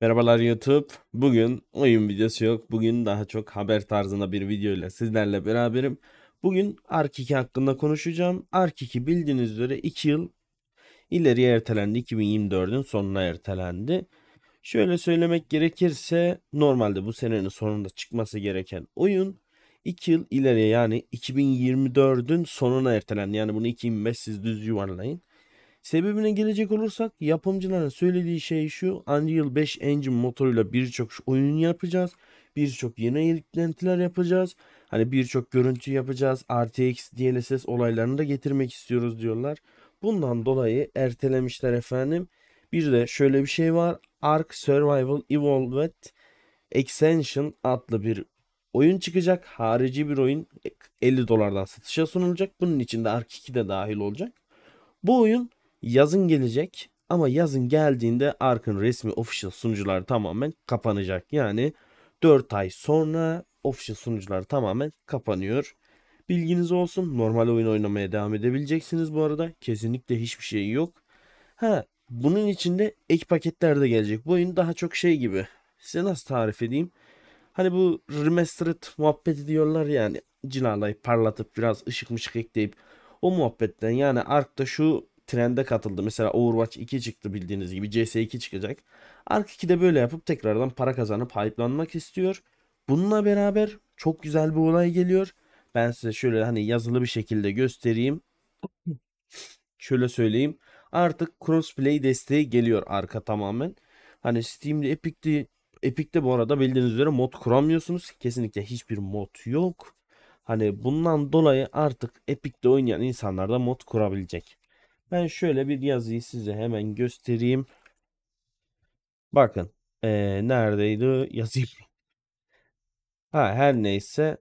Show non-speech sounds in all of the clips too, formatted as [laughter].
Merhabalar YouTube. Bugün oyun videosu yok. Bugün daha çok haber tarzında bir video ile sizlerle beraberim. Bugün Ark 2 hakkında konuşacağım. Ark 2 bildiğiniz üzere 2 yıl ileriye ertelendi. 2024'ün sonuna ertelendi. Şöyle söylemek gerekirse normalde bu senenin sonunda çıkması gereken oyun 2 yıl ileriye yani 2024'ün sonuna ertelendi. Yani bunu 2.25 siz düz yuvarlayın. Sebebine gelecek olursak yapımcıların söylediği şey şu Unreal 5 Engine motoruyla birçok oyun yapacağız. Birçok yeni eklentiler yapacağız. Hani birçok görüntü yapacağız. RTX, DLSS olaylarını da getirmek istiyoruz diyorlar. Bundan dolayı ertelemişler efendim. Bir de şöyle bir şey var. Ark Survival Evolved Extension adlı bir oyun çıkacak. Harici bir oyun 50 e, dolardan satışa sunulacak. Bunun içinde Ark 2 de dahil olacak. Bu oyun yazın gelecek ama yazın geldiğinde Ark'ın resmi official sunucuları tamamen kapanacak. Yani 4 ay sonra official sunucular tamamen kapanıyor. Bilginiz olsun normal oyun oynamaya devam edebileceksiniz bu arada. Kesinlikle hiçbir şey yok. Ha bunun içinde ek paketler de gelecek. Bu oyun daha çok şey gibi. Size nasıl tarif edeyim? Hani bu remastered muhabbeti diyorlar yani cilalayıp parlatıp biraz ışık mışık ekleyip o muhabbetten yani Ark'ta şu trende katıldı. Mesela Overwatch 2 çıktı bildiğiniz gibi. CS2 çıkacak. Ark 2 de böyle yapıp tekrardan para kazanıp hype'lanmak istiyor. Bununla beraber çok güzel bir olay geliyor. Ben size şöyle hani yazılı bir şekilde göstereyim. şöyle söyleyeyim. Artık crossplay desteği geliyor arka tamamen. Hani Steam'de, Epic'te Epic'te bu arada bildiğiniz üzere mod kuramıyorsunuz. Kesinlikle hiçbir mod yok. Hani bundan dolayı artık Epic'te oynayan insanlar da mod kurabilecek. Ben şöyle bir yazıyı size hemen göstereyim. Bakın. Ee, neredeydi yazayım. [laughs] Ha her neyse.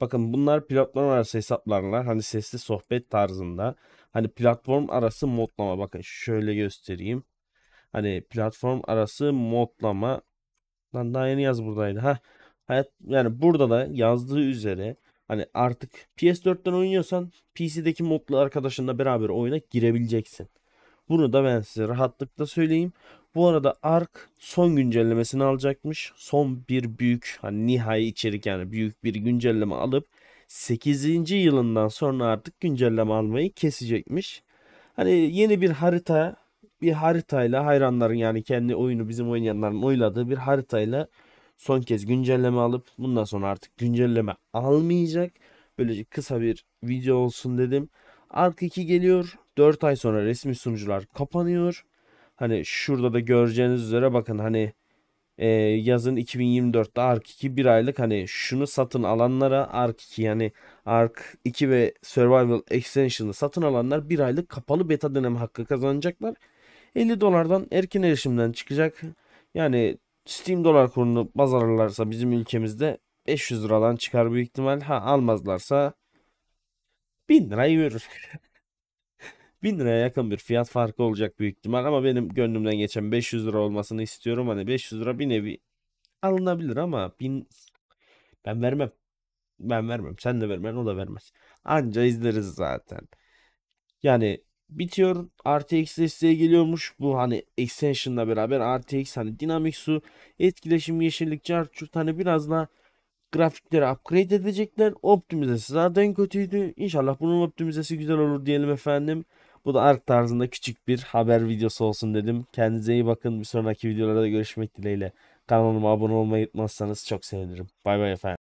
Bakın bunlar platform arası hesaplarla hani sesli sohbet tarzında. Hani platform arası modlama bakın şöyle göstereyim. Hani platform arası modlama. Lan daha yeni yaz buradaydı. Ha yani burada da yazdığı üzere Hani artık PS4'ten oynuyorsan PC'deki modlu arkadaşınla beraber oyuna girebileceksin. Bunu da ben size rahatlıkla söyleyeyim. Bu arada Ark son güncellemesini alacakmış. Son bir büyük hani nihai içerik yani büyük bir güncelleme alıp 8. yılından sonra artık güncelleme almayı kesecekmiş. Hani yeni bir harita bir haritayla hayranların yani kendi oyunu bizim oynayanların oyladığı bir haritayla son kez güncelleme alıp bundan sonra artık güncelleme almayacak. Böylece kısa bir video olsun dedim. Ark 2 geliyor. 4 ay sonra resmi sunucular kapanıyor. Hani şurada da göreceğiniz üzere bakın hani e, yazın 2024'te Ark 2 bir aylık hani şunu satın alanlara Ark 2 yani Ark 2 ve Survival Extension'ı satın alanlar bir aylık kapalı beta dönemi hakkı kazanacaklar. 50 dolardan erken erişimden çıkacak. Yani Steam dolar kurunu baz alırlarsa bizim ülkemizde 500 liradan çıkar büyük ihtimal. Ha almazlarsa 1000 lirayı verir. 1000 liraya yakın bir fiyat farkı olacak büyük ihtimal ama benim gönlümden geçen 500 lira olmasını istiyorum. Hani 500 lira bir nevi alınabilir ama 1000 ben vermem. Ben vermem. Sen de vermen o da vermez. Anca izleriz zaten. Yani bitiyor. RTX desteği geliyormuş. Bu hani extension'la beraber RTX hani dinamik su etkileşim yeşillik çarçurt hani biraz daha grafikleri upgrade edecekler. Optimizesi zaten kötüydü. İnşallah bunun optimizesi güzel olur diyelim efendim. Bu da art tarzında küçük bir haber videosu olsun dedim. Kendinize iyi bakın. Bir sonraki videolarda görüşmek dileğiyle. Kanalıma abone olmayı unutmazsanız çok sevinirim. Bay bay efendim.